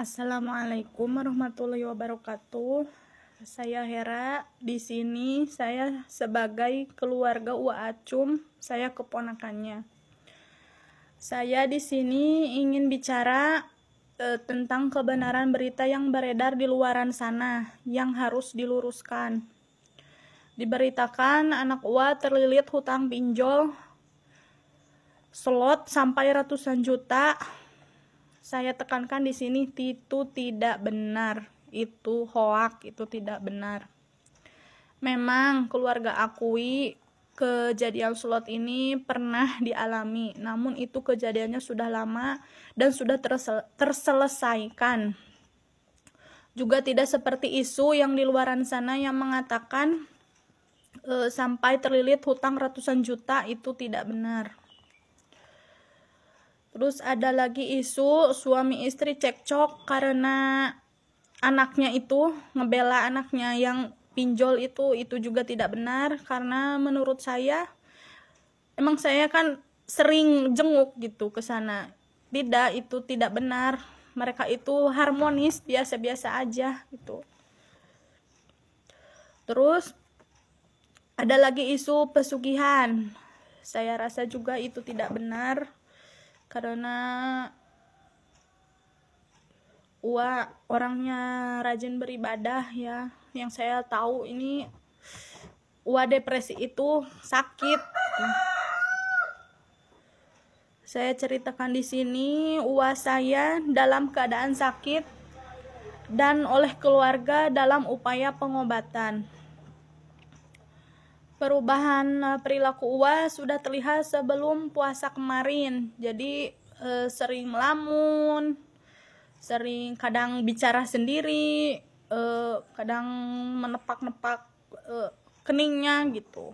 Assalamualaikum warahmatullahi wabarakatuh. Saya Hera. Di sini saya sebagai keluarga Ua Acum, saya keponakannya. Saya di sini ingin bicara e, tentang kebenaran berita yang beredar di luaran sana yang harus diluruskan. Diberitakan anak Ua terlilit hutang pinjol slot sampai ratusan juta saya tekankan di sini itu tidak benar, itu hoak, itu tidak benar. Memang keluarga akui kejadian slot ini pernah dialami, namun itu kejadiannya sudah lama dan sudah tersel terselesaikan. Juga tidak seperti isu yang di luaran sana yang mengatakan e, sampai terlilit hutang ratusan juta itu tidak benar. Terus ada lagi isu suami istri cekcok karena anaknya itu ngebela anaknya yang pinjol itu itu juga tidak benar karena menurut saya emang saya kan sering jenguk gitu ke sana. Tidak, itu tidak benar. Mereka itu harmonis, biasa-biasa aja gitu. Terus ada lagi isu pesugihan. Saya rasa juga itu tidak benar karena Ua orangnya rajin beribadah ya yang saya tahu ini Ua depresi itu sakit saya ceritakan di sini Ua saya dalam keadaan sakit dan oleh keluarga dalam upaya pengobatan perubahan eh, perilaku Ua sudah terlihat sebelum puasa kemarin. Jadi eh, sering melamun, sering kadang bicara sendiri, eh, kadang menepak-nepak keningnya gitu.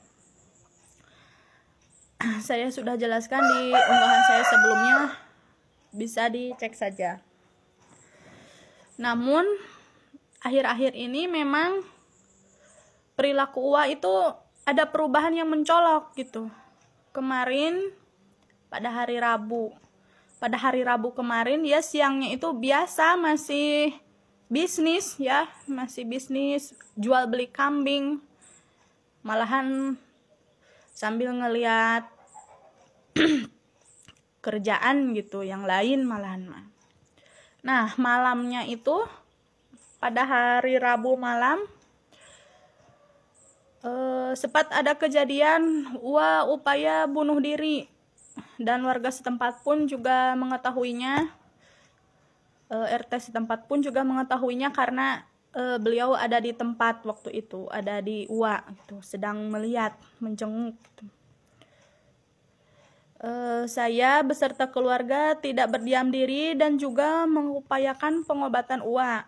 Saya sudah jelaskan di unggahan saya sebelumnya, bisa dicek saja. Namun akhir-akhir ini memang perilaku Ua itu ada perubahan yang mencolok gitu kemarin pada hari Rabu pada hari Rabu kemarin ya siangnya itu biasa masih bisnis ya masih bisnis jual beli kambing malahan sambil ngeliat kerjaan gitu yang lain malahan nah malamnya itu pada hari Rabu malam Eh, sempat ada kejadian uap upaya bunuh diri dan warga setempat pun juga mengetahuinya. Uh, eh, RT setempat pun juga mengetahuinya karena uh, beliau ada di tempat waktu itu, ada di Ua gitu, sedang melihat, menjenguk. Gitu. saya beserta keluarga tidak berdiam diri dan juga mengupayakan pengobatan uap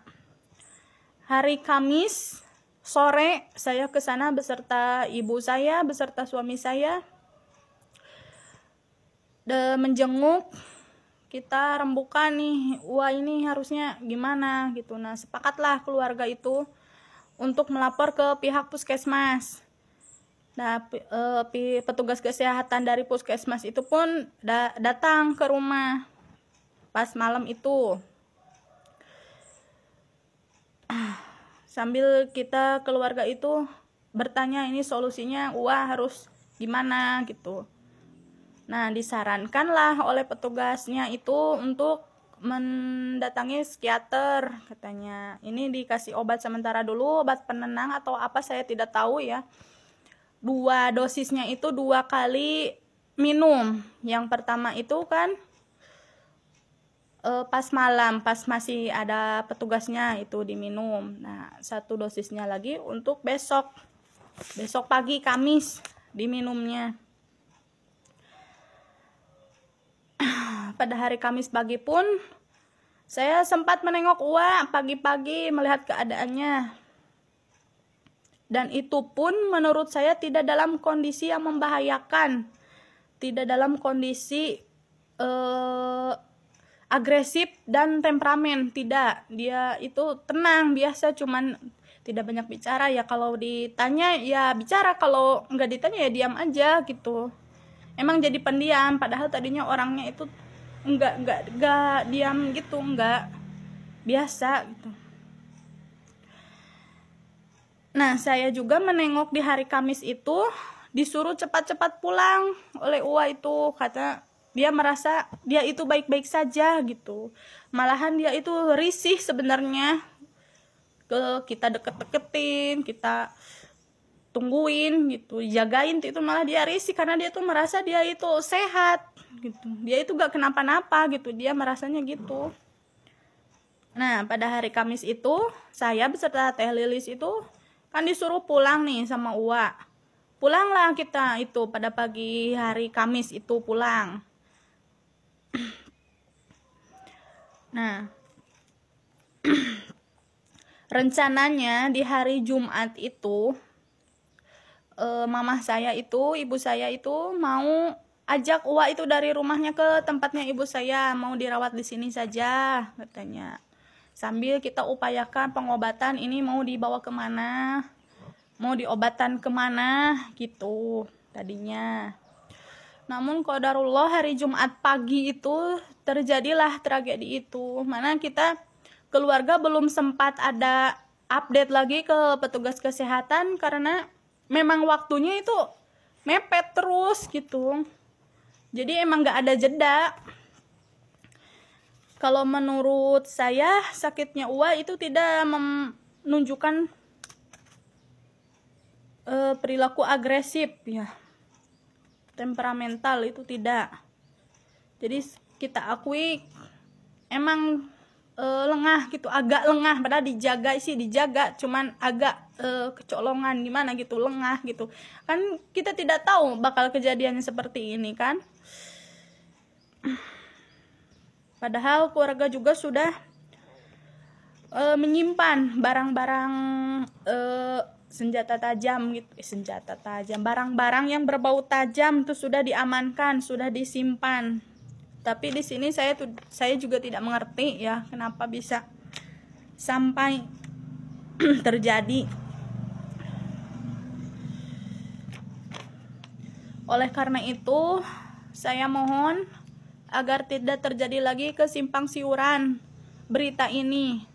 Hari Kamis Sore saya ke sana beserta ibu saya, beserta suami saya. De menjenguk kita rembukan nih, wah ini harusnya gimana gitu. Nah, sepakatlah keluarga itu untuk melapor ke pihak puskesmas. Nah, e, petugas kesehatan dari puskesmas itu pun datang ke rumah pas malam itu. sambil kita keluarga itu bertanya ini solusinya wah harus gimana gitu nah disarankanlah oleh petugasnya itu untuk mendatangi psikiater katanya ini dikasih obat sementara dulu obat penenang atau apa saya tidak tahu ya dua dosisnya itu dua kali minum yang pertama itu kan uh, pas malam pas masih ada petugasnya itu diminum nah satu dosisnya lagi untuk besok besok pagi Kamis diminumnya pada hari Kamis pagi pun saya sempat menengok Ua pagi-pagi melihat keadaannya dan itu pun menurut saya tidak dalam kondisi yang membahayakan tidak dalam kondisi eh, agresif dan temperamen tidak dia itu tenang biasa cuman tidak banyak bicara ya kalau ditanya ya bicara kalau nggak ditanya ya diam aja gitu emang jadi pendiam padahal tadinya orangnya itu nggak nggak nggak diam gitu nggak biasa gitu nah saya juga menengok di hari Kamis itu disuruh cepat-cepat pulang oleh Uwa itu kata dia merasa dia itu baik-baik saja gitu malahan dia itu risih sebenarnya ke kita deket-deketin kita tungguin gitu jagain itu malah dia risih karena dia tuh merasa dia itu sehat gitu dia itu gak kenapa-napa gitu dia merasanya gitu nah pada hari Kamis itu saya beserta teh Lilis itu kan disuruh pulang nih sama Uwa pulanglah kita itu pada pagi hari Kamis itu pulang nah rencananya di hari Jumat itu e, eh, mama saya itu ibu saya itu mau ajak Uwa itu dari rumahnya ke tempatnya ibu saya mau dirawat di sini saja katanya sambil kita upayakan pengobatan ini mau dibawa kemana mau diobatan kemana gitu tadinya namun kodarullah hari Jumat pagi itu terjadilah tragedi itu. Mana kita keluarga belum sempat ada update lagi ke petugas kesehatan karena memang waktunya itu mepet terus gitu. Jadi emang gak ada jeda. Kalau menurut saya sakitnya Uwa itu tidak menunjukkan uh, perilaku agresif ya temperamental itu tidak jadi kita akui emang e, lengah gitu agak lengah padahal dijaga sih dijaga cuman agak e, kecolongan gimana gitu lengah gitu kan kita tidak tahu bakal kejadiannya seperti ini kan padahal keluarga juga sudah e, menyimpan barang-barang e, senjata tajam gitu eh, senjata tajam barang-barang yang berbau tajam itu sudah diamankan sudah disimpan tapi di sini saya tuh saya juga tidak mengerti ya kenapa bisa sampai terjadi oleh karena itu saya mohon agar tidak terjadi lagi kesimpang siuran berita ini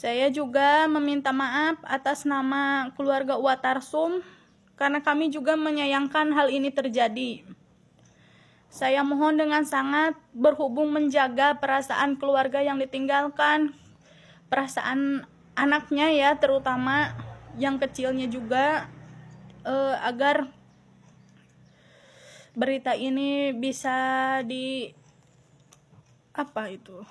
saya juga meminta maaf atas nama keluarga Watarsum karena kami juga menyayangkan hal ini terjadi. Saya mohon dengan sangat berhubung menjaga perasaan keluarga yang ditinggalkan, perasaan anaknya ya terutama yang kecilnya juga eh, agar berita ini bisa di apa itu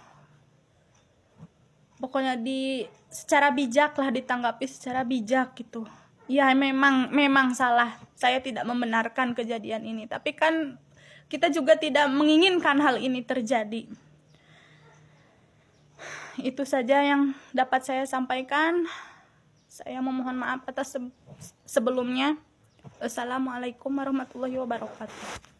pokoknya di secara bijak lah ditanggapi secara bijak gitu ya memang memang salah saya tidak membenarkan kejadian ini tapi kan kita juga tidak menginginkan hal ini terjadi itu saja yang dapat saya sampaikan saya memohon maaf atas sebelumnya Assalamualaikum warahmatullahi wabarakatuh